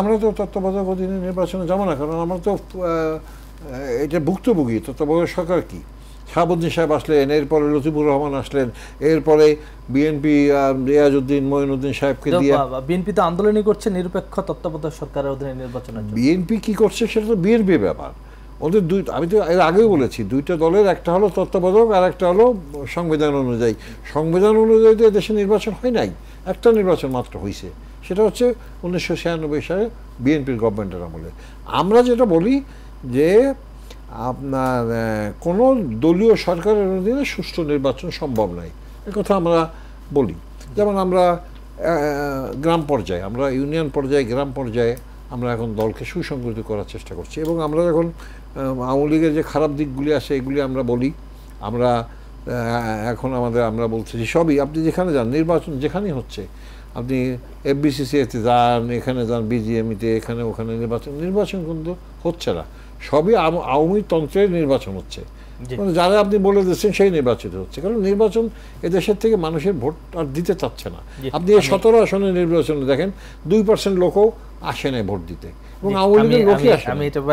আমরা তো তত্ত্বাবধায়ক অধীনে নির্বাচনে যাবো না কারণ আমরা তো এটা ভুক্তভোগী তত্ত্বাবধায়ক সরকার কি শাহাবুদ্দিন সাহেব আসলেন এরপরে লতিফুর রহমান আসলেন এরপরে বিএনপি রিয়াজউদ্দিন মঈনুদ্দিন সাহেবকে দিয়ে বিএনপি তো আন্দোলনই করছে নিরপেক্ষ তত্ত্বাবধায়ক সরকারের অধীনে নির্বাচন বিএনপি কি করছে সেটা তো বিএনপি ব্যাপার ওদের দুই আমি তো এর আগেও বলেছি দুইটা দলের একটা হলো তত্ত্বাবধায়ক আর একটা হলো সংবিধান অনুযায়ী সংবিধান অনুযায়ী তো দেশে নির্বাচন হয় নাই একটা নির্বাচন মাত্র হয়েছে সেটা হচ্ছে উনিশশো ছিয়ানব্বই সালে বিএনপির গভর্নমেন্টের আমলে আমরা যেটা বলি যে আপনার কোনো দলীয় সরকারের অধীনে সুষ্ঠু নির্বাচন সম্ভব নয় কথা আমরা বলি যেমন আমরা গ্রাম পর্যায়ে আমরা ইউনিয়ন পর্যায়ে গ্রাম পর্যায়ে আমরা এখন দলকে সুসংগঠিত করার চেষ্টা করছি এবং আমরা যখন আওয়ামী লীগের যে খারাপ দিকগুলি আছে এগুলি আমরা বলি আমরা এখন আমাদের আমরা বলছি যে সবই আপনি যেখানে যান নির্বাচন যেখানেই হচ্ছে আপনি এফবিসিসিতে যান এখানে যান বিজিএমিতে e এখানে ওখানে নির্বাচন নির্বাচন কিন্তু হচ্ছে না সবই আওয়ামী তন্ত্রের নির্বাচন হচ্ছে মানে যারা আপনি বলে দিচ্ছেন সেই নির্বাচিত হচ্ছে কারণ নির্বাচন এদেশের থেকে মানুষের ভোট আর দিতে চাচ্ছে না আপনি এই সতেরো আসনের নির্বাচনে দেখেন দুই পার্সেন্ট লোকও আসে না ভোট দিতে এবং আওয়ামী লীগের লোকই আসে